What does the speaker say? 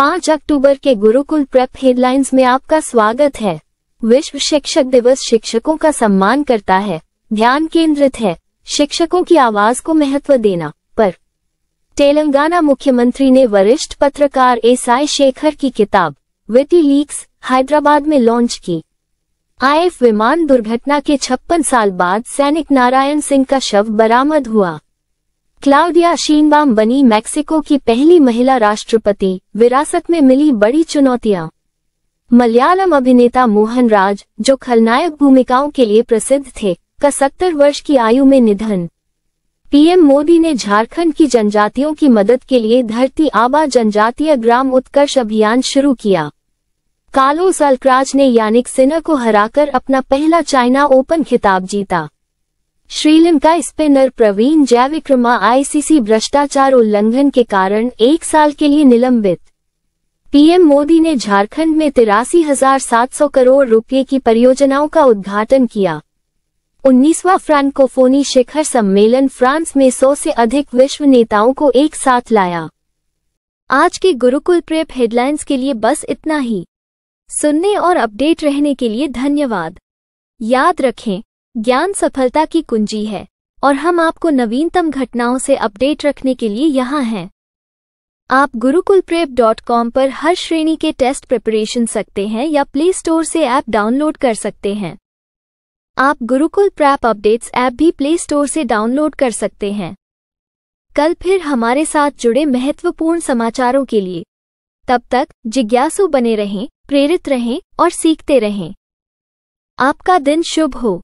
पाँच अक्टूबर के Gurukul prep headlines में आपका स्वागत है विश्व शिक्षक दिवस शिक्षकों का सम्मान करता है ध्यान केंद्रित है शिक्षकों की आवाज को महत्व देना पर तेलंगाना मुख्यमंत्री ने वरिष्ठ पत्रकार एस आई शेखर की किताब विटी लीक्स हैदराबाद में लॉन्च की आई विमान दुर्घटना के छप्पन साल बाद सैनिक नारायण सिंह का शव बरामद हुआ क्लाउडिया शीनबाम बनी मैक्सिको की पहली महिला राष्ट्रपति विरासत में मिली बड़ी चुनौतियां मलयालम अभिनेता मोहन राज जो खलनायक भूमिकाओं के लिए प्रसिद्ध थे का सत्तर वर्ष की आयु में निधन पीएम मोदी ने झारखंड की जनजातियों की मदद के लिए धरती आबा जनजातीय ग्राम उत्कर्ष अभियान शुरू किया कालो सलक्राज ने यानिक सिन्हा को हराकर अपना पहला चाइना ओपन खिताब जीता श्रीलंका स्पिनर प्रवीण जयविक्रमा आईसीसी भ्रष्टाचार उल्लंघन के कारण एक साल के लिए निलंबित पीएम मोदी ने झारखंड में तिरासी हजार सात सौ करोड़ रुपए की परियोजनाओं का उद्घाटन किया उन्नीसवा फ्रांकोफोनी शिखर सम्मेलन फ्रांस में सौ से अधिक विश्व नेताओं को एक साथ लाया आज के गुरुकुल प्रेप हेडलाइंस के लिए बस इतना ही सुनने और अपडेट रहने के लिए धन्यवाद याद रखें ज्ञान सफलता की कुंजी है और हम आपको नवीनतम घटनाओं से अपडेट रखने के लिए यहाँ हैं आप गुरुकुलप्रेप डॉट कॉम पर हर श्रेणी के टेस्ट प्रिपरेशन सकते हैं या प्ले स्टोर से ऐप डाउनलोड कर सकते हैं आप गुरुकुल प्रैप अपडेट्स ऐप भी प्ले स्टोर से डाउनलोड कर सकते हैं कल फिर हमारे साथ जुड़े महत्वपूर्ण समाचारों के लिए तब तक जिज्ञासु बने रहें प्रेरित रहें और सीखते रहें आपका दिन शुभ हो